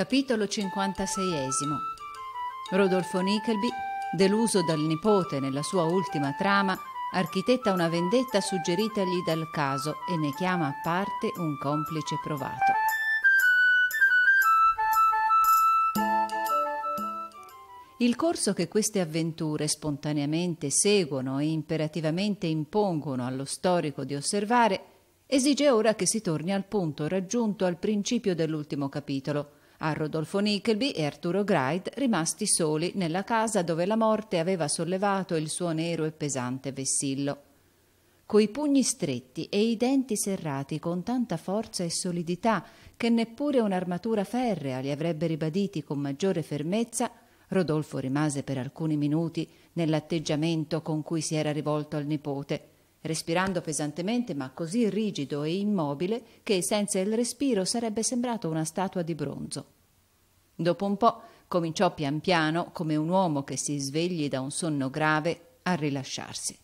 Capitolo 56 Rodolfo Nickelby, deluso dal nipote nella sua ultima trama, architetta una vendetta suggeritagli dal caso e ne chiama a parte un complice provato. Il corso che queste avventure spontaneamente seguono e imperativamente impongono allo storico di osservare esige ora che si torni al punto raggiunto al principio dell'ultimo capitolo – a Rodolfo Nickelby e Arturo Greit rimasti soli nella casa dove la morte aveva sollevato il suo nero e pesante vessillo. Coi pugni stretti e i denti serrati con tanta forza e solidità che neppure un'armatura ferrea li avrebbe ribaditi con maggiore fermezza, Rodolfo rimase per alcuni minuti nell'atteggiamento con cui si era rivolto al nipote respirando pesantemente ma così rigido e immobile che senza il respiro sarebbe sembrato una statua di bronzo. Dopo un po' cominciò pian piano, come un uomo che si svegli da un sonno grave, a rilasciarsi.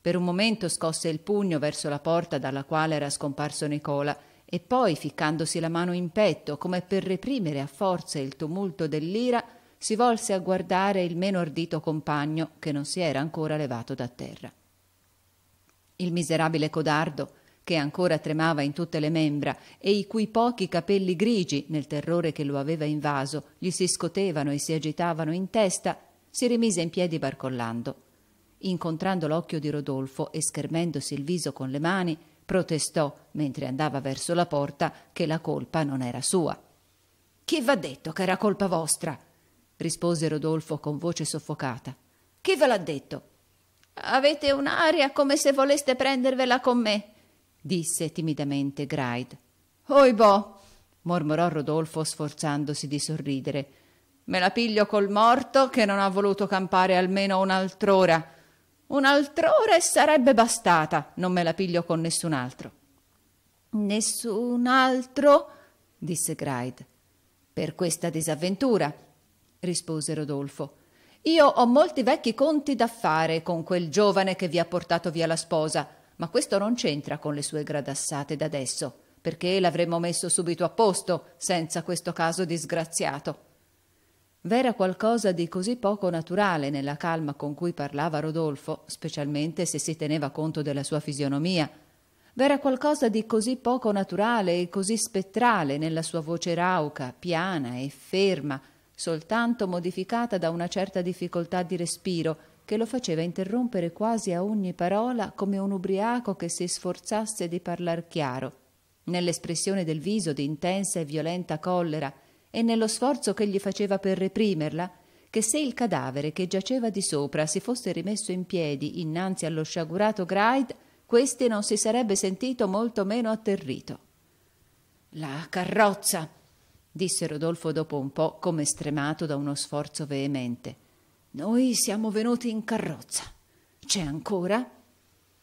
Per un momento scosse il pugno verso la porta dalla quale era scomparso Nicola e poi, ficcandosi la mano in petto, come per reprimere a forza il tumulto dell'ira, si volse a guardare il meno ardito compagno che non si era ancora levato da terra. Il miserabile codardo, che ancora tremava in tutte le membra e i cui pochi capelli grigi, nel terrore che lo aveva invaso, gli si scotevano e si agitavano in testa, si rimise in piedi barcollando. Incontrando l'occhio di Rodolfo e schermendosi il viso con le mani, protestò, mentre andava verso la porta, che la colpa non era sua. Chi v'ha detto che era colpa vostra? rispose Rodolfo con voce soffocata. Chi ve l'ha detto? Avete un'aria come se voleste prendervela con me, disse timidamente Gride. Oibò, mormorò Rodolfo sforzandosi di sorridere. Me la piglio col morto che non ha voluto campare almeno un'altr'ora. Un'altr'ora e sarebbe bastata, non me la piglio con nessun altro. Nessun altro? disse Gride. Per questa disavventura, rispose Rodolfo. Io ho molti vecchi conti da fare con quel giovane che vi ha portato via la sposa, ma questo non c'entra con le sue gradassate d'adesso, perché l'avremmo messo subito a posto senza questo caso disgraziato. V'era qualcosa di così poco naturale nella calma con cui parlava Rodolfo, specialmente se si teneva conto della sua fisionomia. V'era qualcosa di così poco naturale e così spettrale nella sua voce rauca, piana e ferma, soltanto modificata da una certa difficoltà di respiro che lo faceva interrompere quasi a ogni parola come un ubriaco che si sforzasse di parlar chiaro, nell'espressione del viso di intensa e violenta collera e nello sforzo che gli faceva per reprimerla, che se il cadavere che giaceva di sopra si fosse rimesso in piedi innanzi allo sciagurato Gride, questi non si sarebbe sentito molto meno atterrito. La carrozza! disse Rodolfo dopo un po' come stremato da uno sforzo veemente. Noi siamo venuti in carrozza. C'è ancora?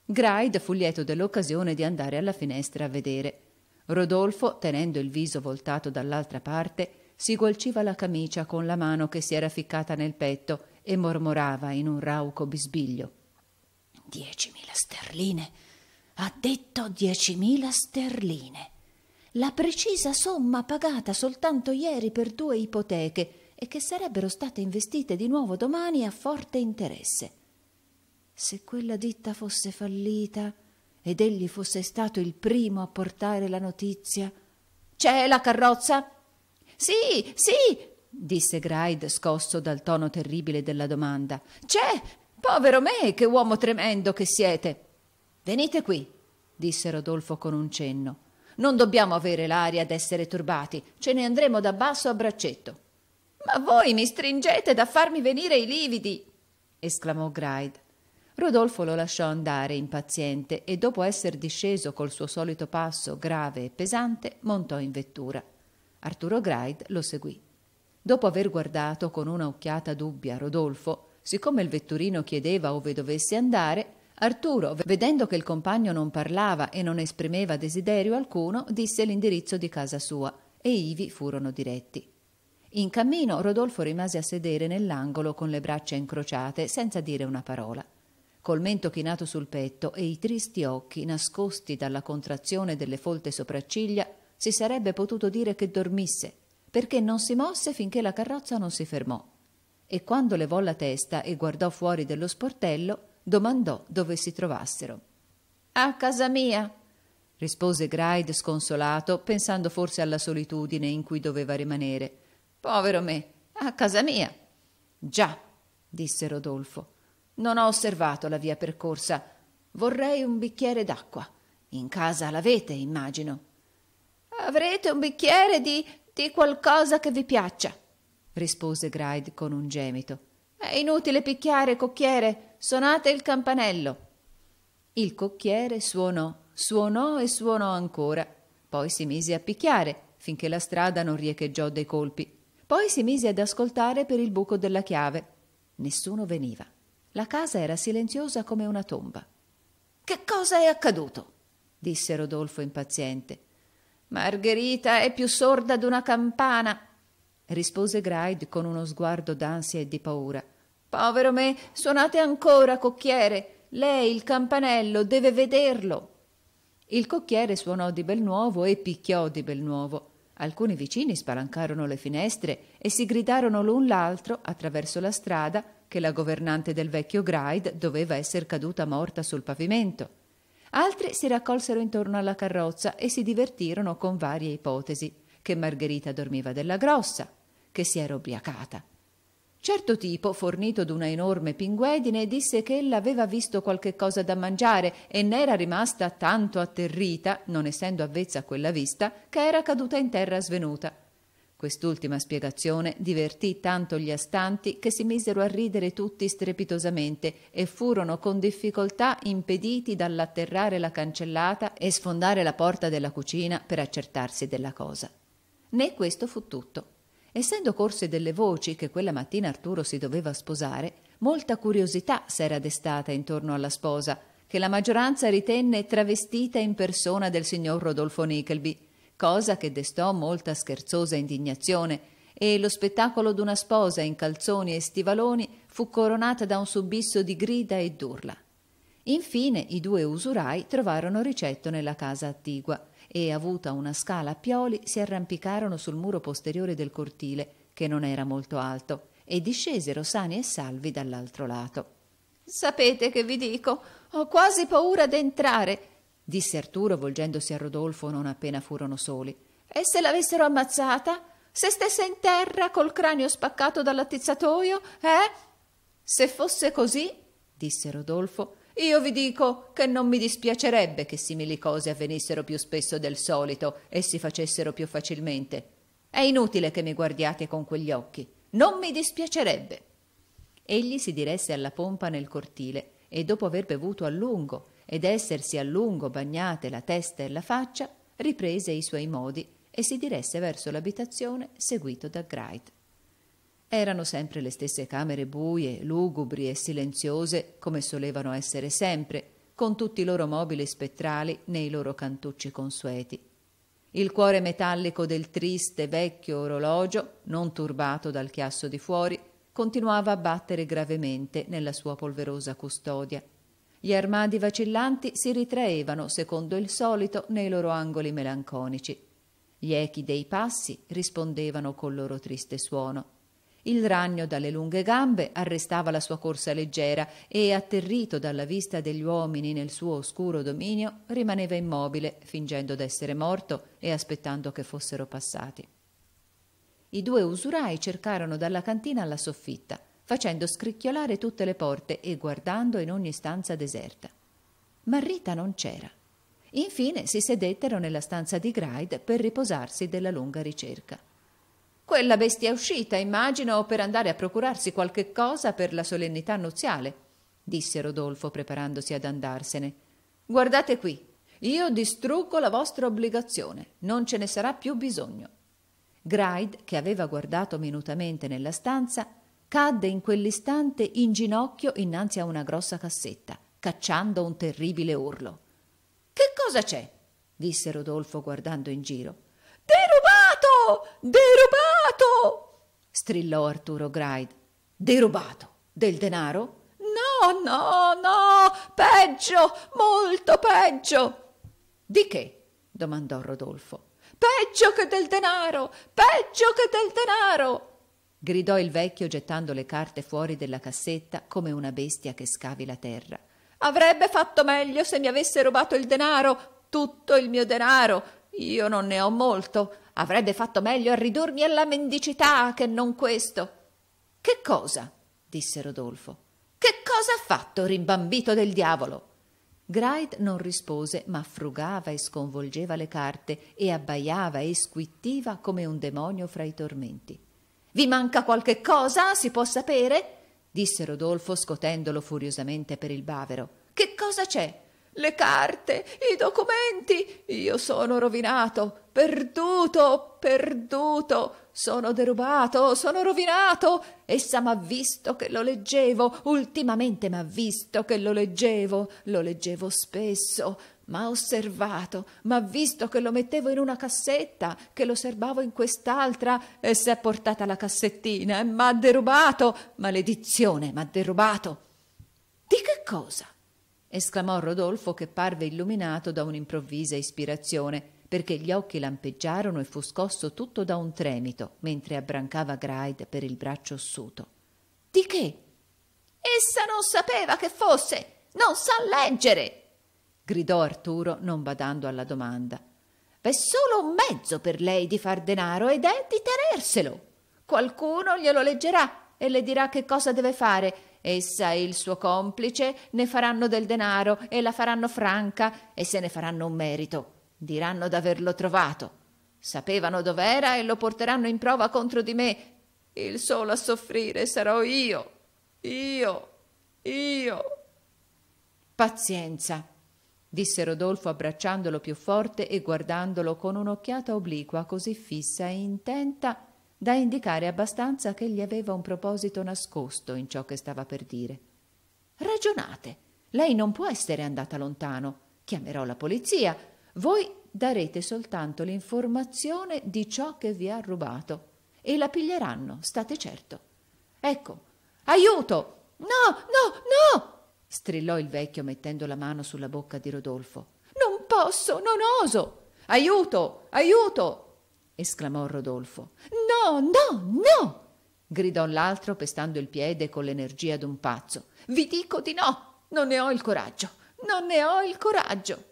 Gride fu lieto dell'occasione di andare alla finestra a vedere. Rodolfo, tenendo il viso voltato dall'altra parte, si gualciva la camicia con la mano che si era ficcata nel petto e mormorava in un rauco bisbiglio. Diecimila sterline. Ha detto diecimila sterline la precisa somma pagata soltanto ieri per due ipoteche e che sarebbero state investite di nuovo domani a forte interesse. Se quella ditta fosse fallita ed egli fosse stato il primo a portare la notizia. C'è la carrozza? Sì, sì, disse Gride scosso dal tono terribile della domanda. C'è! Povero me, che uomo tremendo che siete! Venite qui, disse Rodolfo con un cenno. Non dobbiamo avere l'aria d'essere turbati, ce ne andremo da basso a braccetto. Ma voi mi stringete da farmi venire i lividi! esclamò Gride. Rodolfo lo lasciò andare impaziente e dopo essere disceso col suo solito passo grave e pesante montò in vettura. Arturo Gride lo seguì. Dopo aver guardato con una occhiata dubbia Rodolfo, siccome il vetturino chiedeva ove dovesse andare, Arturo, vedendo che il compagno non parlava e non esprimeva desiderio alcuno, disse l'indirizzo di casa sua e ivi furono diretti. In cammino Rodolfo rimase a sedere nell'angolo con le braccia incrociate, senza dire una parola. Col mento chinato sul petto e i tristi occhi nascosti dalla contrazione delle folte sopracciglia, si sarebbe potuto dire che dormisse, perché non si mosse finché la carrozza non si fermò. E quando levò la testa e guardò fuori dello sportello, domandò dove si trovassero. A casa mia, rispose Gride sconsolato, pensando forse alla solitudine in cui doveva rimanere. Povero me, a casa mia. Già, disse Rodolfo, non ho osservato la via percorsa. Vorrei un bicchiere d'acqua. In casa l'avete, immagino. Avrete un bicchiere di, di qualcosa che vi piaccia, rispose Gride con un gemito. È inutile picchiare, cocchiere. Suonate il campanello. Il cocchiere suonò, suonò e suonò ancora. Poi si mise a picchiare finché la strada non riecheggiò dei colpi. Poi si mise ad ascoltare per il buco della chiave. Nessuno veniva. La casa era silenziosa come una tomba. Che cosa è accaduto? disse Rodolfo impaziente. Margherita è più sorda d'una campana, rispose Gride con uno sguardo d'ansia e di paura. Povero me, suonate ancora, cocchiere. Lei il campanello deve vederlo. Il cocchiere suonò di bel nuovo e picchiò di bel nuovo. Alcuni vicini spalancarono le finestre e si gridarono l'un l'altro attraverso la strada che la governante del vecchio Gride doveva esser caduta morta sul pavimento. Altri si raccolsero intorno alla carrozza e si divertirono con varie ipotesi che Margherita dormiva della grossa, che si era ubriacata, Certo tipo, fornito d'una enorme pinguedine, disse che ella aveva visto qualche cosa da mangiare e ne era rimasta tanto atterrita, non essendo avvezza a quella vista, che era caduta in terra svenuta. Quest'ultima spiegazione divertì tanto gli astanti che si misero a ridere tutti strepitosamente e furono con difficoltà impediti dall'atterrare la cancellata e sfondare la porta della cucina per accertarsi della cosa. Né questo fu tutto. Essendo corse delle voci che quella mattina Arturo si doveva sposare, molta curiosità s'era destata intorno alla sposa, che la maggioranza ritenne travestita in persona del signor Rodolfo Nickelby, cosa che destò molta scherzosa indignazione, e lo spettacolo d'una sposa in calzoni e stivaloni fu coronata da un subisso di grida e d'urla. Infine i due usurai trovarono ricetto nella casa attigua e, avuta una scala a pioli, si arrampicarono sul muro posteriore del cortile, che non era molto alto, e discesero sani e salvi dall'altro lato. Sapete che vi dico? Ho quasi paura d'entrare, disse Arturo volgendosi a Rodolfo non appena furono soli. E se l'avessero ammazzata? Se stesse in terra col cranio spaccato dall'attizzatoio, eh? Se fosse così, disse Rodolfo, io vi dico che non mi dispiacerebbe che simili cose avvenissero più spesso del solito e si facessero più facilmente. È inutile che mi guardiate con quegli occhi. Non mi dispiacerebbe. Egli si diresse alla pompa nel cortile e dopo aver bevuto a lungo ed essersi a lungo bagnate la testa e la faccia, riprese i suoi modi e si diresse verso l'abitazione seguito da Gride. Erano sempre le stesse camere buie, lugubri e silenziose, come solevano essere sempre, con tutti i loro mobili spettrali nei loro cantucci consueti. Il cuore metallico del triste vecchio orologio, non turbato dal chiasso di fuori, continuava a battere gravemente nella sua polverosa custodia. Gli armadi vacillanti si ritraevano, secondo il solito, nei loro angoli melanconici. Gli echi dei passi rispondevano col loro triste suono il ragno dalle lunghe gambe arrestava la sua corsa leggera e, atterrito dalla vista degli uomini nel suo oscuro dominio, rimaneva immobile, fingendo d'essere morto e aspettando che fossero passati. I due usurai cercarono dalla cantina alla soffitta, facendo scricchiolare tutte le porte e guardando in ogni stanza deserta. Ma Rita non c'era. Infine si sedettero nella stanza di Gride per riposarsi della lunga ricerca. Quella bestia è uscita, immagino, per andare a procurarsi qualche cosa per la solennità nuziale, disse Rodolfo preparandosi ad andarsene. Guardate qui, io distruggo la vostra obbligazione, non ce ne sarà più bisogno. Gride, che aveva guardato minutamente nella stanza, cadde in quell'istante in ginocchio innanzi a una grossa cassetta, cacciando un terribile urlo. Che cosa c'è? disse Rodolfo guardando in giro. Derubato! Derubato! Derubato! strillò Arturo Gride. Derubato? Del denaro? No, no, no! Peggio! Molto peggio! Di che? domandò Rodolfo. Peggio che del denaro! Peggio che del denaro! gridò il vecchio gettando le carte fuori della cassetta come una bestia che scavi la terra. Avrebbe fatto meglio se mi avesse rubato il denaro, tutto il mio denaro. Io non ne ho molto, avrebbe fatto meglio a ridurmi alla mendicità che non questo. Che cosa? disse Rodolfo. Che cosa ha fatto, rimbambito del diavolo? Gride non rispose, ma frugava e sconvolgeva le carte e abbaiava e squittiva come un demonio fra i tormenti. Vi manca qualche cosa, si può sapere? disse Rodolfo scotendolo furiosamente per il bavero. Che cosa c'è? le carte, i documenti. Io sono rovinato, perduto, perduto. Sono derubato, sono rovinato. Essa m'ha visto che lo leggevo, ultimamente m'ha visto che lo leggevo, lo leggevo spesso. M'ha osservato, m'ha visto che lo mettevo in una cassetta, che lo serbavo in quest'altra e s'è portata la cassettina e m'ha derubato. Maledizione, m'ha derubato. Di che cosa? esclamò Rodolfo che parve illuminato da un'improvvisa ispirazione, perché gli occhi lampeggiarono e fu scosso tutto da un tremito mentre abbrancava Gride per il braccio ossuto. Di che? Essa non sapeva che fosse! Non sa leggere! gridò Arturo non badando alla domanda. V'è solo un mezzo per lei di far denaro ed è di tenerselo. Qualcuno glielo leggerà e le dirà che cosa deve fare Essa e il suo complice ne faranno del denaro e la faranno franca e se ne faranno un merito. Diranno d'averlo trovato. Sapevano dov'era e lo porteranno in prova contro di me. Il solo a soffrire sarò io. Io. Io. Pazienza disse Rodolfo abbracciandolo più forte e guardandolo con un'occhiata obliqua così fissa e intenta da indicare abbastanza che gli aveva un proposito nascosto in ciò che stava per dire. Ragionate, lei non può essere andata lontano. Chiamerò la polizia. Voi darete soltanto l'informazione di ciò che vi ha rubato e la piglieranno, state certo. Ecco, aiuto! No, no, no! strillò il vecchio mettendo la mano sulla bocca di Rodolfo. Non posso, non oso! Aiuto, aiuto! esclamò Rodolfo. No, no, no! gridò l'altro pestando il piede con l'energia d'un pazzo. Vi dico di no! Non ne ho il coraggio! Non ne ho il coraggio!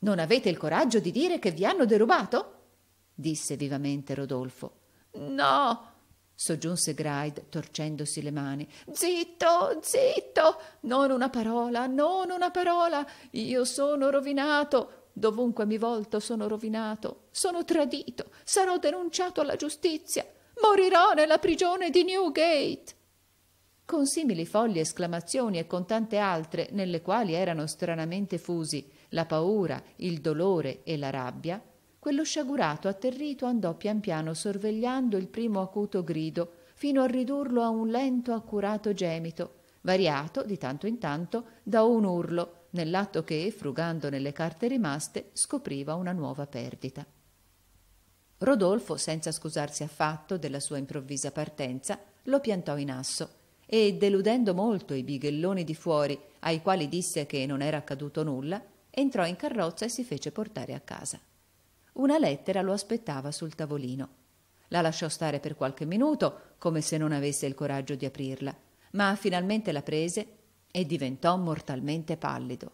Non avete il coraggio di dire che vi hanno derubato? disse vivamente Rodolfo. No! soggiunse Gride, torcendosi le mani. Zitto, zitto! Non una parola, non una parola! Io sono rovinato, Dovunque mi volto sono rovinato, sono tradito, sarò denunciato alla giustizia, morirò nella prigione di Newgate. Con simili folli esclamazioni e con tante altre, nelle quali erano stranamente fusi la paura, il dolore e la rabbia, quello sciagurato atterrito andò pian piano sorvegliando il primo acuto grido, fino a ridurlo a un lento accurato gemito, variato di tanto in tanto da un urlo nell'atto che, frugando nelle carte rimaste, scopriva una nuova perdita. Rodolfo, senza scusarsi affatto della sua improvvisa partenza, lo piantò in asso e, deludendo molto i bighelloni di fuori, ai quali disse che non era accaduto nulla, entrò in carrozza e si fece portare a casa. Una lettera lo aspettava sul tavolino. La lasciò stare per qualche minuto, come se non avesse il coraggio di aprirla, ma finalmente la prese e diventò mortalmente pallido.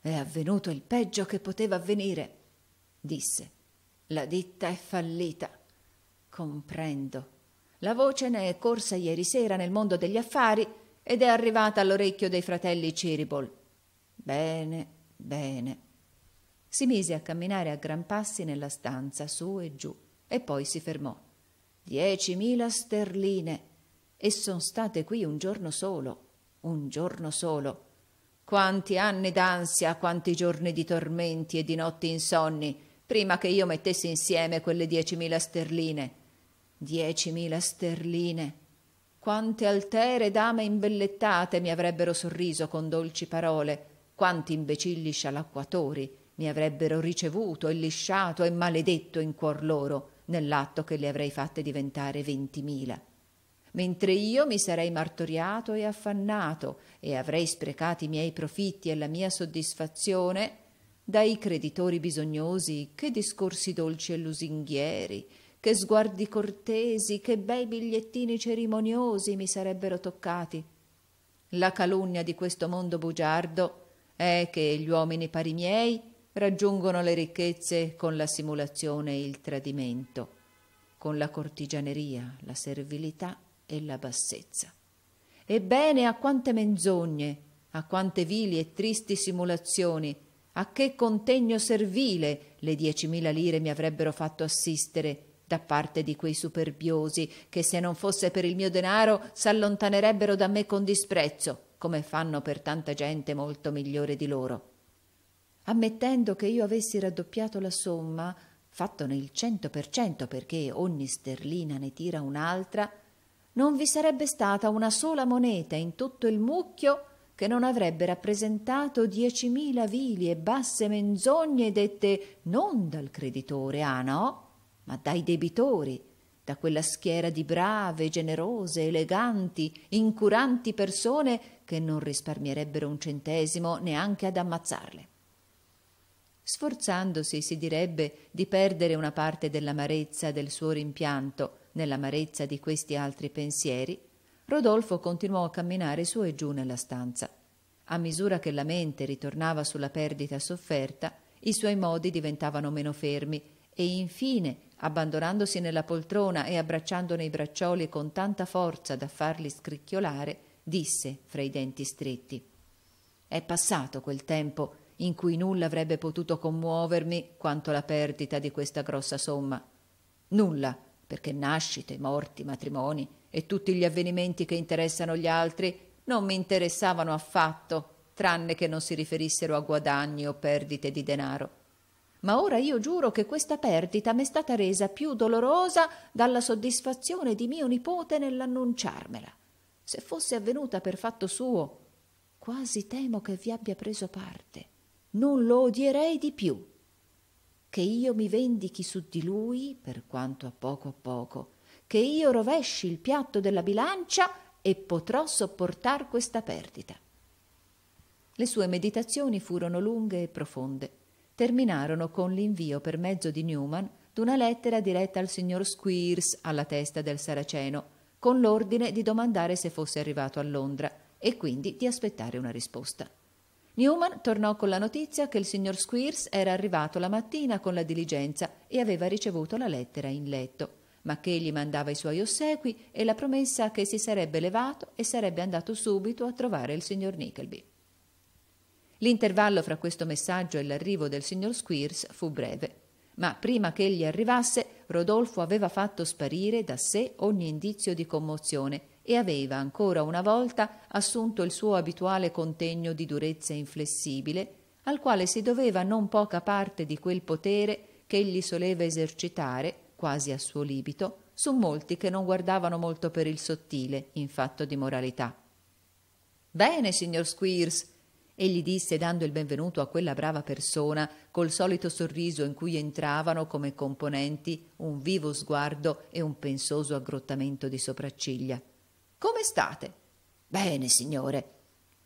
È avvenuto il peggio che poteva avvenire, disse. La ditta è fallita. Comprendo. La voce ne è corsa ieri sera nel mondo degli affari ed è arrivata all'orecchio dei fratelli Ciribol. Bene, bene. Si mise a camminare a gran passi nella stanza, su e giù, e poi si fermò. Diecimila sterline. E son state qui un giorno solo un giorno solo. Quanti anni d'ansia, quanti giorni di tormenti e di notti insonni, prima che io mettessi insieme quelle diecimila sterline. Diecimila sterline. Quante altere dame imbellettate mi avrebbero sorriso con dolci parole, quanti imbecilli scialacquatori mi avrebbero ricevuto e lisciato e maledetto in cuor loro nell'atto che le avrei fatte diventare ventimila mentre io mi sarei martoriato e affannato e avrei sprecato i miei profitti e la mia soddisfazione dai creditori bisognosi che discorsi dolci e lusinghieri che sguardi cortesi che bei bigliettini cerimoniosi mi sarebbero toccati la calunnia di questo mondo bugiardo è che gli uomini pari miei raggiungono le ricchezze con la simulazione e il tradimento, con la cortigianeria, la servilità e la bassezza. Ebbene, a quante menzogne, a quante vili e tristi simulazioni, a che contegno servile le diecimila lire mi avrebbero fatto assistere da parte di quei superbiosi che se non fosse per il mio denaro s'allontanerebbero da me con disprezzo, come fanno per tanta gente molto migliore di loro. Ammettendo che io avessi raddoppiato la somma, fatto nel cento per cento perché ogni sterlina ne tira un'altra, non vi sarebbe stata una sola moneta in tutto il mucchio che non avrebbe rappresentato diecimila vili e basse menzogne dette non dal creditore, ah no, ma dai debitori, da quella schiera di brave, generose, eleganti, incuranti persone che non risparmierebbero un centesimo neanche ad ammazzarle. Sforzandosi, si direbbe, di perdere una parte dell'amarezza del suo rimpianto, Nell'amarezza di questi altri pensieri, Rodolfo continuò a camminare su e giù nella stanza. A misura che la mente ritornava sulla perdita sofferta, i suoi modi diventavano meno fermi e infine, abbandonandosi nella poltrona e abbracciandone i braccioli con tanta forza da farli scricchiolare, disse fra i denti stretti È passato quel tempo in cui nulla avrebbe potuto commuovermi quanto la perdita di questa grossa somma. Nulla perché nascite, morti, matrimoni e tutti gli avvenimenti che interessano gli altri non mi interessavano affatto, tranne che non si riferissero a guadagni o perdite di denaro. Ma ora io giuro che questa perdita m'è stata resa più dolorosa dalla soddisfazione di mio nipote nell'annunciarmela. Se fosse avvenuta per fatto suo, quasi temo che vi abbia preso parte. Non lo odierei di più che io mi vendichi su di lui, per quanto a poco a poco, che io rovesci il piatto della bilancia e potrò sopportar questa perdita. Le sue meditazioni furono lunghe e profonde. Terminarono con l'invio per mezzo di Newman d'una lettera diretta al signor Squeers alla testa del Saraceno, con l'ordine di domandare se fosse arrivato a Londra e quindi di aspettare una risposta. Newman tornò con la notizia che il signor Squeers era arrivato la mattina con la diligenza e aveva ricevuto la lettera in letto, ma che egli mandava i suoi ossequi e la promessa che si sarebbe levato e sarebbe andato subito a trovare il signor Nickleby. L'intervallo fra questo messaggio e l'arrivo del signor Squeers fu breve, ma prima che egli arrivasse Rodolfo aveva fatto sparire da sé ogni indizio di commozione e aveva ancora una volta assunto il suo abituale contegno di durezza inflessibile, al quale si doveva non poca parte di quel potere che egli soleva esercitare, quasi a suo libito, su molti che non guardavano molto per il sottile in fatto di moralità. Bene, signor Squeers, egli disse dando il benvenuto a quella brava persona col solito sorriso in cui entravano come componenti un vivo sguardo e un pensoso aggrottamento di sopracciglia. Come state? Bene, signore,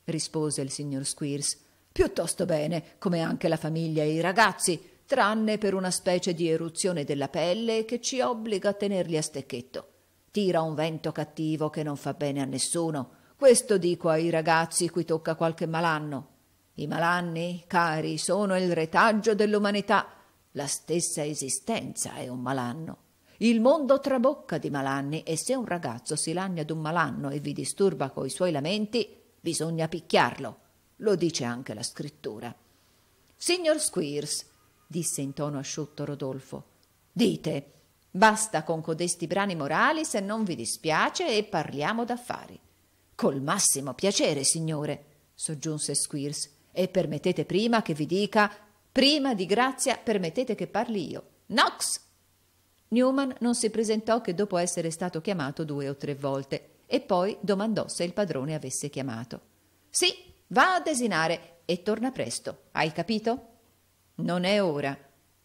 rispose il signor Squeers. Piuttosto bene, come anche la famiglia e i ragazzi, tranne per una specie di eruzione della pelle che ci obbliga a tenerli a stecchetto. Tira un vento cattivo che non fa bene a nessuno. Questo dico ai ragazzi cui tocca qualche malanno. I malanni, cari, sono il retaggio dell'umanità. La stessa esistenza è un malanno. Il mondo trabocca di malanni e se un ragazzo si lagna d'un malanno e vi disturba coi suoi lamenti, bisogna picchiarlo. Lo dice anche la scrittura. Signor Squeers, disse in tono asciutto Rodolfo, dite, basta con codesti brani morali se non vi dispiace e parliamo d'affari. Col massimo piacere, signore, soggiunse Squeers, e permettete prima che vi dica, prima di grazia permettete che parli io. Nox, Newman non si presentò che dopo essere stato chiamato due o tre volte e poi domandò se il padrone avesse chiamato. Sì, va a desinare e torna presto. Hai capito? Non è ora,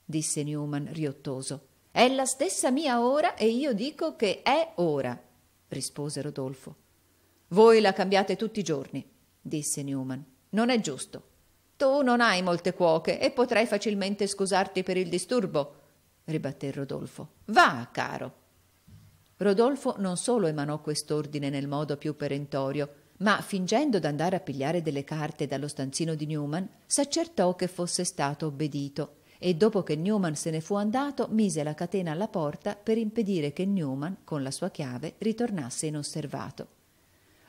disse Newman riottoso. È la stessa mia ora e io dico che è ora, rispose Rodolfo. Voi la cambiate tutti i giorni, disse Newman. Non è giusto. Tu non hai molte cuoche e potrai facilmente scusarti per il disturbo ribatté Rodolfo. Va, caro. Rodolfo non solo emanò quest'ordine nel modo più perentorio, ma fingendo d'andare a pigliare delle carte dallo stanzino di Newman, s'accertò che fosse stato obbedito e dopo che Newman se ne fu andato, mise la catena alla porta per impedire che Newman, con la sua chiave, ritornasse inosservato.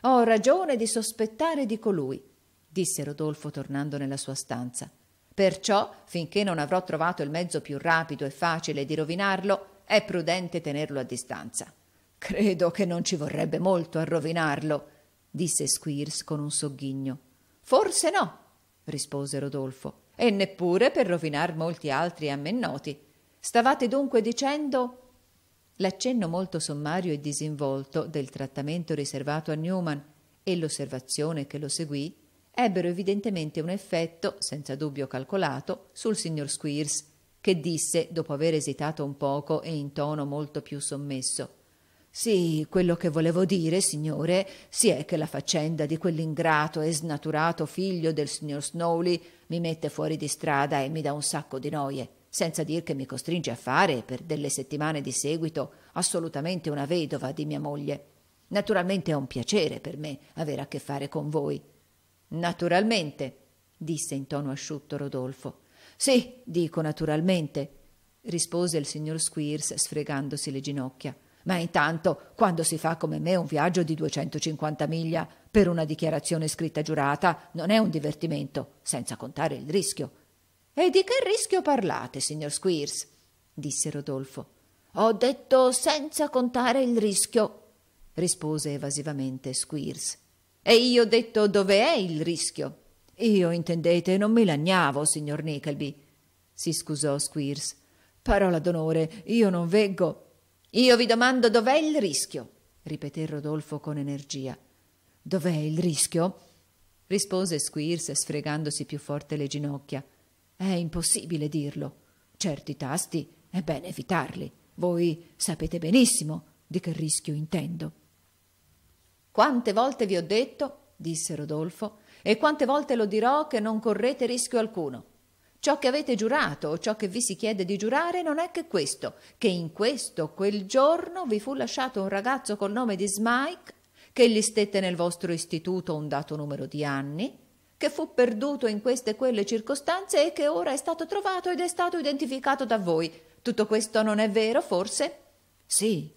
Ho ragione di sospettare di colui, disse Rodolfo tornando nella sua stanza. Perciò, finché non avrò trovato il mezzo più rapido e facile di rovinarlo, è prudente tenerlo a distanza. Credo che non ci vorrebbe molto a rovinarlo, disse Squeers con un sogghigno. Forse no, rispose Rodolfo, e neppure per rovinar molti altri a me noti. Stavate dunque dicendo. L'accenno molto sommario e disinvolto del trattamento riservato a Newman e l'osservazione che lo seguì ebbero evidentemente un effetto, senza dubbio calcolato, sul signor Squeers, che disse, dopo aver esitato un poco e in tono molto più sommesso sì, quello che volevo dire, signore, si è che la faccenda di quell'ingrato e snaturato figlio del signor Snowley mi mette fuori di strada e mi dà un sacco di noie, senza dir che mi costringe a fare, per delle settimane di seguito, assolutamente una vedova di mia moglie. Naturalmente è un piacere per me avere a che fare con voi. Naturalmente, disse in tono asciutto Rodolfo. Sì, dico naturalmente, rispose il signor Squeers sfregandosi le ginocchia. Ma intanto, quando si fa come me un viaggio di 250 miglia per una dichiarazione scritta giurata, non è un divertimento, senza contare il rischio. E di che rischio parlate, signor Squeers? disse Rodolfo. Ho detto senza contare il rischio, rispose evasivamente Squeers. E io ho detto è il rischio? Io, intendete, non mi lagnavo, signor Nickleby, si scusò Squeers. Parola d'onore, io non veggo. Io vi domando dov'è il rischio, ripeté Rodolfo con energia. Dov'è il rischio? rispose Squeers sfregandosi più forte le ginocchia. È impossibile dirlo. Certi tasti è bene evitarli. Voi sapete benissimo di che rischio intendo. Quante volte vi ho detto, disse Rodolfo, e quante volte lo dirò che non correte rischio alcuno. Ciò che avete giurato o ciò che vi si chiede di giurare non è che questo, che in questo quel giorno vi fu lasciato un ragazzo col nome di Smike, che gli stette nel vostro istituto un dato numero di anni, che fu perduto in queste e quelle circostanze e che ora è stato trovato ed è stato identificato da voi. Tutto questo non è vero, forse? Sì,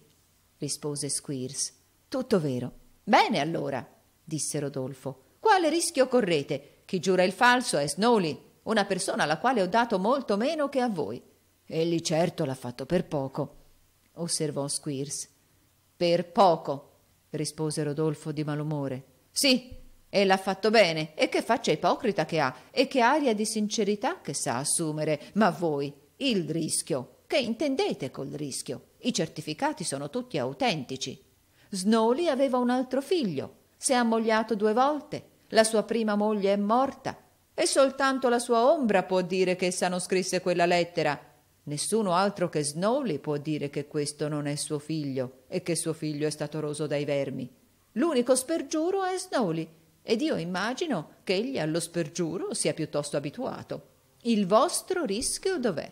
rispose Squeers. Tutto vero. Bene allora, disse Rodolfo. Quale rischio correte? Chi giura il falso è Snowy, una persona alla quale ho dato molto meno che a voi. Egli certo l'ha fatto per poco, osservò Squeers. Per poco, rispose Rodolfo di malumore. Sì, e l'ha fatto bene, e che faccia ipocrita che ha, e che aria di sincerità che sa assumere. Ma voi, il rischio, che intendete col rischio? I certificati sono tutti autentici. Snowley aveva un altro figlio, si è ammogliato due volte, la sua prima moglie è morta e soltanto la sua ombra può dire che essa non scrisse quella lettera. Nessuno altro che Snowley può dire che questo non è suo figlio e che suo figlio è stato roso dai vermi. L'unico spergiuro è Snowley ed io immagino che egli allo spergiuro sia piuttosto abituato. Il vostro rischio dov'è?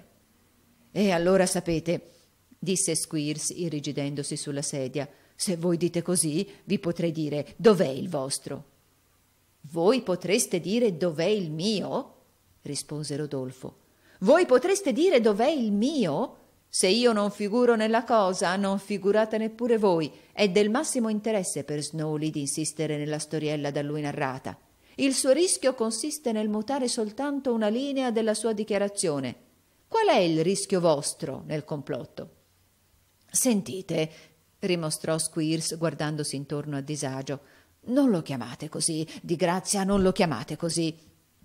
E allora sapete, disse Squeers irrigidendosi sulla sedia, se voi dite così, vi potrei dire dov'è il vostro? Voi potreste dire dov'è il mio? rispose Rodolfo. Voi potreste dire dov'è il mio? Se io non figuro nella cosa, non figurate neppure voi. È del massimo interesse per Snowy di insistere nella storiella da lui narrata. Il suo rischio consiste nel mutare soltanto una linea della sua dichiarazione. Qual è il rischio vostro nel complotto? Sentite, rimostrò Squeers guardandosi intorno a disagio. Non lo chiamate così, di grazia non lo chiamate così.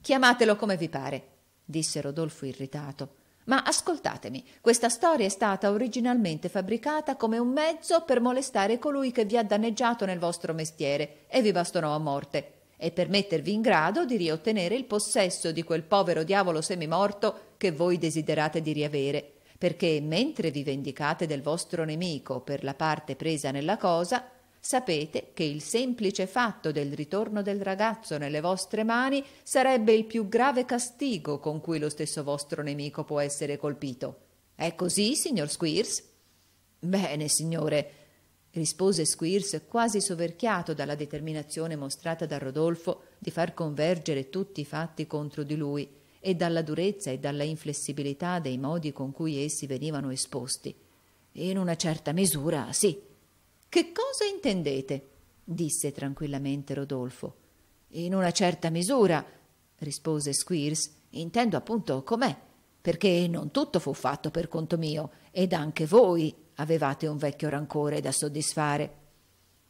Chiamatelo come vi pare, disse Rodolfo irritato. Ma ascoltatemi, questa storia è stata originalmente fabbricata come un mezzo per molestare colui che vi ha danneggiato nel vostro mestiere e vi bastonò a morte, e per mettervi in grado di riottenere il possesso di quel povero diavolo semimorto che voi desiderate di riavere perché mentre vi vendicate del vostro nemico per la parte presa nella cosa, sapete che il semplice fatto del ritorno del ragazzo nelle vostre mani sarebbe il più grave castigo con cui lo stesso vostro nemico può essere colpito. È così, signor Squeers? Bene, signore, rispose Squeers quasi soverchiato dalla determinazione mostrata da Rodolfo di far convergere tutti i fatti contro di lui e dalla durezza e dalla inflessibilità dei modi con cui essi venivano esposti. In una certa misura, sì. Che cosa intendete? disse tranquillamente Rodolfo. In una certa misura, rispose Squeers, intendo appunto com'è, perché non tutto fu fatto per conto mio, ed anche voi avevate un vecchio rancore da soddisfare.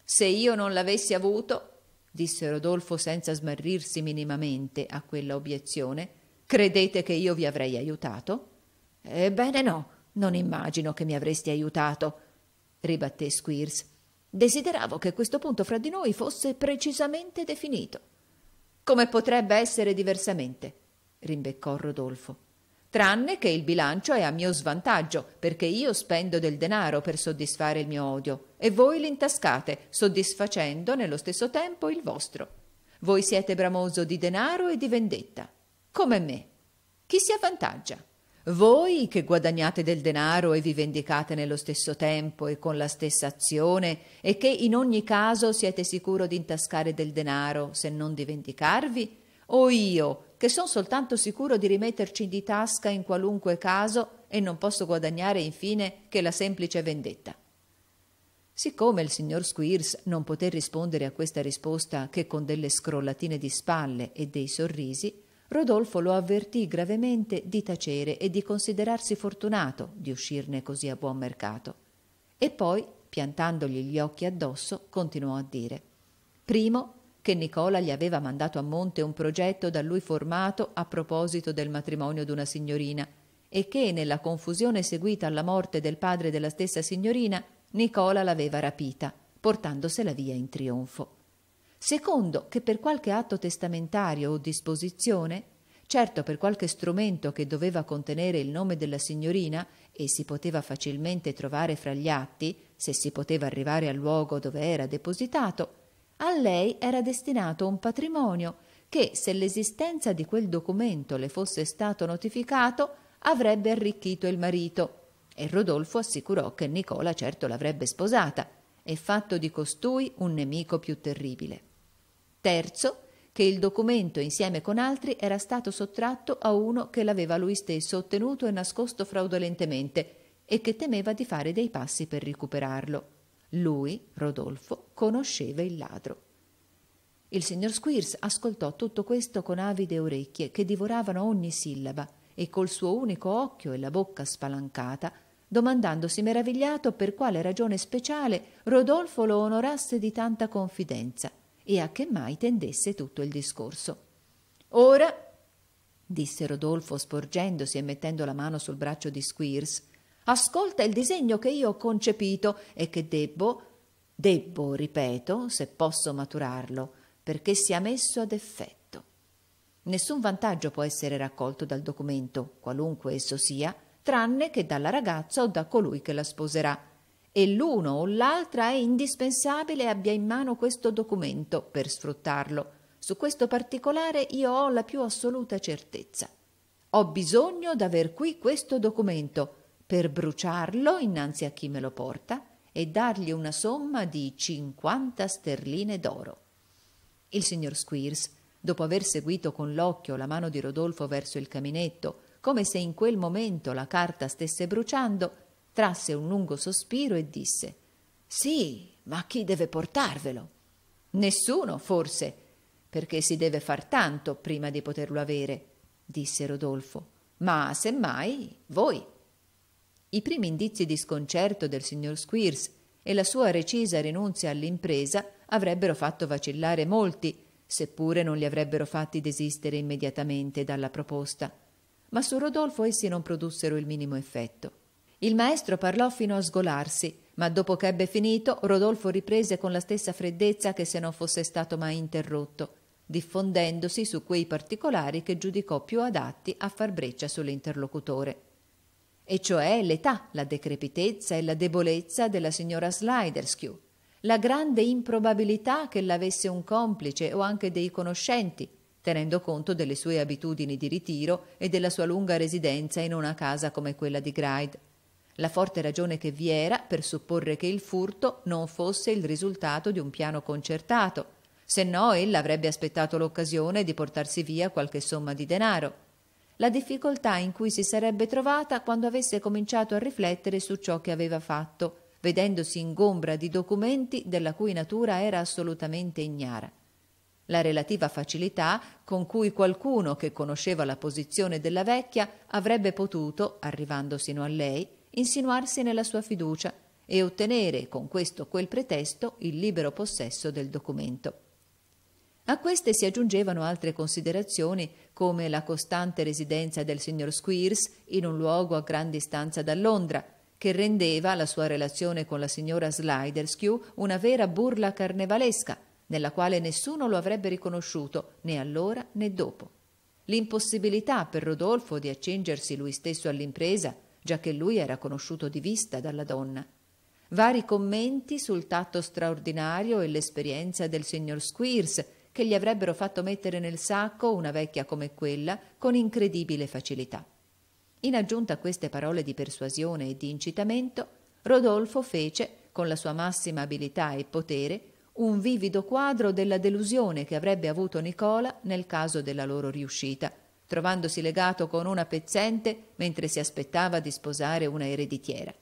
Se io non l'avessi avuto, disse Rodolfo senza smarrirsi minimamente a quella obiezione, Credete che io vi avrei aiutato? Ebbene no, non immagino che mi avresti aiutato, ribatté Squeers. Desideravo che questo punto fra di noi fosse precisamente definito. Come potrebbe essere diversamente? rimbeccò Rodolfo. Tranne che il bilancio è a mio svantaggio, perché io spendo del denaro per soddisfare il mio odio, e voi l'intascate, soddisfacendo nello stesso tempo il vostro. Voi siete bramoso di denaro e di vendetta come me. Chi si avvantaggia? Voi che guadagnate del denaro e vi vendicate nello stesso tempo e con la stessa azione e che in ogni caso siete sicuro di intascare del denaro se non di vendicarvi? O io che son soltanto sicuro di rimetterci di tasca in qualunque caso e non posso guadagnare infine che la semplice vendetta? Siccome il signor Squeers non poté rispondere a questa risposta che con delle scrollatine di spalle e dei sorrisi, Rodolfo lo avvertì gravemente di tacere e di considerarsi fortunato di uscirne così a buon mercato. E poi, piantandogli gli occhi addosso, continuò a dire Primo, che Nicola gli aveva mandato a monte un progetto da lui formato a proposito del matrimonio d'una signorina e che nella confusione seguita alla morte del padre della stessa signorina Nicola l'aveva rapita, portandosela via in trionfo. Secondo, che per qualche atto testamentario o disposizione, certo per qualche strumento che doveva contenere il nome della signorina e si poteva facilmente trovare fra gli atti, se si poteva arrivare al luogo dove era depositato, a lei era destinato un patrimonio che, se l'esistenza di quel documento le fosse stato notificato, avrebbe arricchito il marito. E Rodolfo assicurò che Nicola certo l'avrebbe sposata e fatto di costui un nemico più terribile. Terzo, che il documento insieme con altri era stato sottratto a uno che l'aveva lui stesso ottenuto e nascosto fraudolentemente e che temeva di fare dei passi per recuperarlo. Lui, Rodolfo, conosceva il ladro. Il signor Squeers ascoltò tutto questo con avide orecchie che divoravano ogni sillaba e col suo unico occhio e la bocca spalancata, domandandosi meravigliato per quale ragione speciale Rodolfo lo onorasse di tanta confidenza e a che mai tendesse tutto il discorso. Ora, disse Rodolfo sporgendosi e mettendo la mano sul braccio di Squeers, ascolta il disegno che io ho concepito e che debbo, debbo, ripeto, se posso maturarlo, perché sia messo ad effetto. Nessun vantaggio può essere raccolto dal documento, qualunque esso sia, tranne che dalla ragazza o da colui che la sposerà e l'uno o l'altra è indispensabile abbia in mano questo documento per sfruttarlo. Su questo particolare io ho la più assoluta certezza. Ho bisogno d'aver qui questo documento per bruciarlo innanzi a chi me lo porta e dargli una somma di 50 sterline d'oro. Il signor Squeers, dopo aver seguito con l'occhio la mano di Rodolfo verso il caminetto, come se in quel momento la carta stesse bruciando, trasse un lungo sospiro e disse Sì, ma chi deve portarvelo? Nessuno, forse, perché si deve far tanto prima di poterlo avere, disse Rodolfo. Ma semmai voi. I primi indizi di sconcerto del signor Squeers e la sua recisa rinunzia all'impresa avrebbero fatto vacillare molti, seppure non li avrebbero fatti desistere immediatamente dalla proposta. Ma su Rodolfo essi non produssero il minimo effetto. Il maestro parlò fino a sgolarsi, ma dopo che ebbe finito, Rodolfo riprese con la stessa freddezza che se non fosse stato mai interrotto, diffondendosi su quei particolari che giudicò più adatti a far breccia sull'interlocutore. E cioè l'età, la decrepitezza e la debolezza della signora Sliderskew, la grande improbabilità che l'avesse un complice o anche dei conoscenti, tenendo conto delle sue abitudini di ritiro e della sua lunga residenza in una casa come quella di Gride la forte ragione che vi era per supporre che il furto non fosse il risultato di un piano concertato, se no ella avrebbe aspettato l'occasione di portarsi via qualche somma di denaro. La difficoltà in cui si sarebbe trovata quando avesse cominciato a riflettere su ciò che aveva fatto, vedendosi ingombra di documenti della cui natura era assolutamente ignara. La relativa facilità con cui qualcuno che conosceva la posizione della vecchia avrebbe potuto, arrivando sino a lei, insinuarsi nella sua fiducia e ottenere con questo quel pretesto il libero possesso del documento. A queste si aggiungevano altre considerazioni come la costante residenza del signor Squeers in un luogo a gran distanza da Londra, che rendeva la sua relazione con la signora Sliderskew una vera burla carnevalesca, nella quale nessuno lo avrebbe riconosciuto né allora né dopo. L'impossibilità per Rodolfo di accingersi lui stesso all'impresa già che lui era conosciuto di vista dalla donna. Vari commenti sul tatto straordinario e l'esperienza del signor Squeers, che gli avrebbero fatto mettere nel sacco una vecchia come quella con incredibile facilità. In aggiunta a queste parole di persuasione e di incitamento, Rodolfo fece, con la sua massima abilità e potere, un vivido quadro della delusione che avrebbe avuto Nicola nel caso della loro riuscita, trovandosi legato con una pezzente mentre si aspettava di sposare una ereditiera.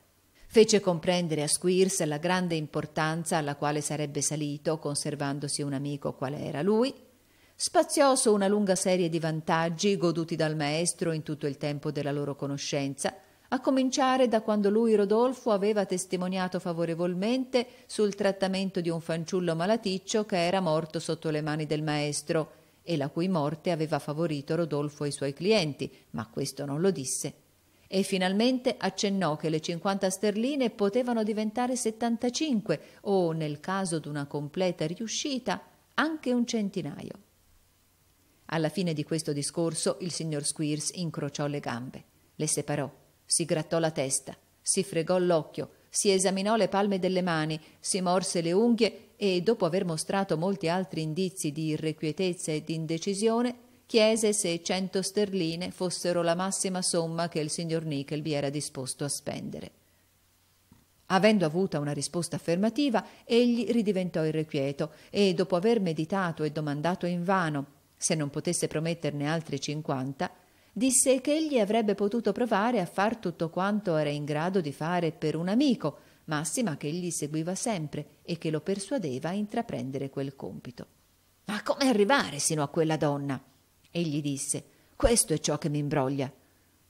Fece comprendere a Squirs la grande importanza alla quale sarebbe salito conservandosi un amico quale era lui, spaziò su una lunga serie di vantaggi goduti dal maestro in tutto il tempo della loro conoscenza, a cominciare da quando lui Rodolfo aveva testimoniato favorevolmente sul trattamento di un fanciullo malaticcio che era morto sotto le mani del maestro e la cui morte aveva favorito Rodolfo e i suoi clienti, ma questo non lo disse. E finalmente accennò che le 50 sterline potevano diventare 75 o, nel caso d'una completa riuscita, anche un centinaio. Alla fine di questo discorso il signor Squeers incrociò le gambe, le separò, si grattò la testa, si fregò l'occhio, si esaminò le palme delle mani, si morse le unghie e, dopo aver mostrato molti altri indizi di irrequietezza e di indecisione, chiese se cento sterline fossero la massima somma che il signor Nickleby era disposto a spendere. Avendo avuta una risposta affermativa, egli ridiventò irrequieto e, dopo aver meditato e domandato invano se non potesse prometterne altri cinquanta, disse che egli avrebbe potuto provare a far tutto quanto era in grado di fare per un amico, massima che egli seguiva sempre e che lo persuadeva a intraprendere quel compito. Ma come arrivare sino a quella donna? Egli disse Questo è ciò che mi imbroglia.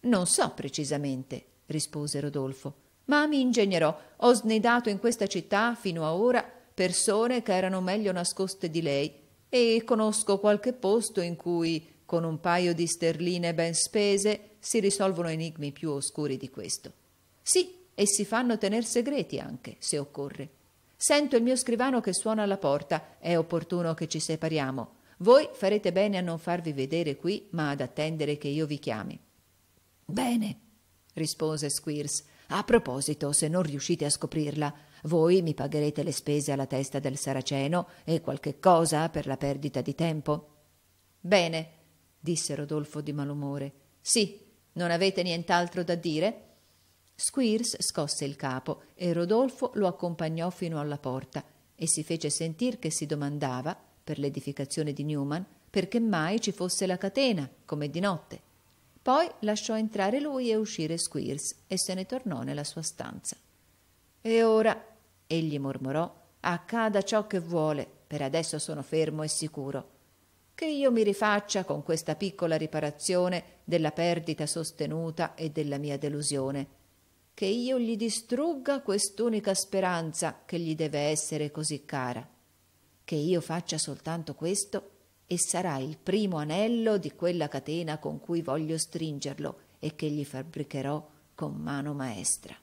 Non so precisamente, rispose Rodolfo, ma mi ingegnerò. Ho snidato in questa città fino a ora persone che erano meglio nascoste di lei e conosco qualche posto in cui con un paio di sterline ben spese si risolvono enigmi più oscuri di questo. Sì, e si fanno tener segreti anche, se occorre. Sento il mio scrivano che suona alla porta, è opportuno che ci separiamo. Voi farete bene a non farvi vedere qui, ma ad attendere che io vi chiami. Bene, rispose Squirs. A proposito, se non riuscite a scoprirla, voi mi pagherete le spese alla testa del Saraceno e qualche cosa per la perdita di tempo. Bene, disse Rodolfo di malumore. Sì, non avete nient'altro da dire? Squeers scosse il capo e Rodolfo lo accompagnò fino alla porta e si fece sentir che si domandava, per l'edificazione di Newman, perché mai ci fosse la catena, come di notte. Poi lasciò entrare lui e uscire Squeers e se ne tornò nella sua stanza. E ora, egli mormorò, accada ciò che vuole, per adesso sono fermo e sicuro. Che io mi rifaccia con questa piccola riparazione della perdita sostenuta e della mia delusione che io gli distrugga quest'unica speranza che gli deve essere così cara. Che io faccia soltanto questo e sarà il primo anello di quella catena con cui voglio stringerlo e che gli fabbricherò con mano maestra.